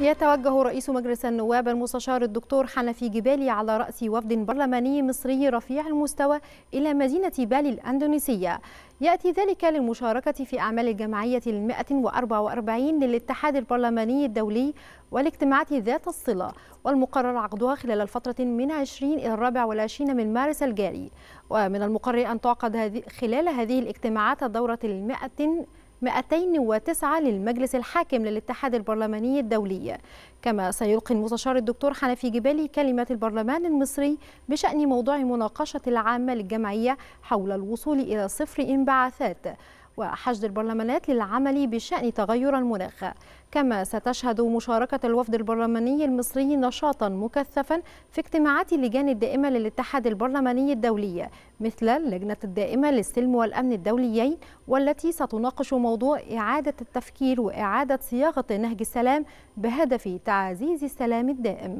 يتوجه رئيس مجلس النواب المستشار الدكتور حنفي جبالي على رأس وفد برلماني مصري رفيع المستوى إلى مدينة بالي الأندونيسية يأتي ذلك للمشاركة في أعمال الجمعية المائة وأربع وأربعين للاتحاد البرلماني الدولي والاجتماعات ذات الصلة والمقرر عقدها خلال الفترة من 20 إلى الرابع والعشرين من مارس الجاري ومن المقرر أن تعقد هذه خلال هذه الاجتماعات الدورة المائة 209 للمجلس الحاكم للاتحاد البرلماني الدولي كما سيلقي المستشار الدكتور حنفي جبالي كلمة البرلمان المصري بشأن موضوع مناقشة العامة للجمعية حول الوصول إلى صفر انبعاثات وحشد البرلمانات للعمل بشأن تغير المناخ كما ستشهد مشاركة الوفد البرلماني المصري نشاطا مكثفا في اجتماعات اللجان الدائمة للاتحاد البرلماني الدولي مثل اللجنة الدائمة للسلم والأمن الدوليين والتي ستناقش موضوع إعادة التفكير وإعادة صياغة نهج السلام بهدف تعزيز السلام الدائم